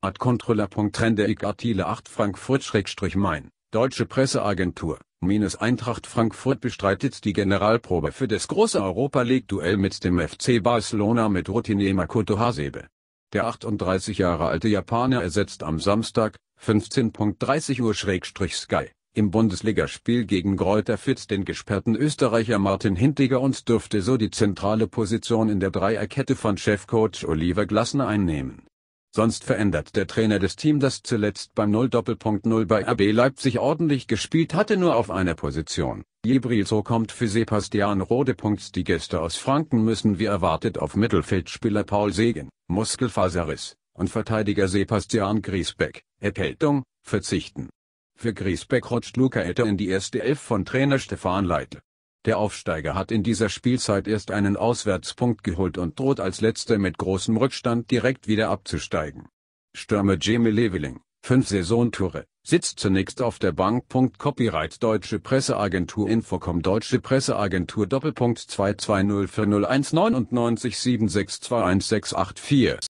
Ad Controller.Trende ik Artile 8 Frankfurt-Main, Deutsche Presseagentur, minus Eintracht Frankfurt bestreitet die Generalprobe für das große Europa League Duell mit dem FC Barcelona mit Routine Makoto Hasebe. Der 38 Jahre alte Japaner ersetzt am Samstag, 15.30 Uhr Sky, im Bundesligaspiel gegen Greuther Fitz den gesperrten Österreicher Martin Hintiger und dürfte so die zentrale Position in der Dreierkette von Chefcoach Oliver Glasner einnehmen. Sonst verändert der Trainer des Team, das zuletzt beim 0-0 bei RB Leipzig ordentlich gespielt hatte, nur auf einer Position. Jibril so kommt für Sebastian Rode. Die Gäste aus Franken müssen wie erwartet auf Mittelfeldspieler Paul Segen, Muskelfaserriss, und Verteidiger Sebastian Griesbeck, Erkältung, verzichten. Für Griesbeck rutscht Luca Etter in die erste Elf von Trainer Stefan Leitl. Der Aufsteiger hat in dieser Spielzeit erst einen Auswärtspunkt geholt und droht als letzter mit großem Rückstand direkt wieder abzusteigen. Stürmer Jamie Leveling, 5 Saisontore, sitzt zunächst auf der Bank. Copyright Deutsche Presseagentur Infocom Deutsche Presseagentur Doppelpunkt 220401997762164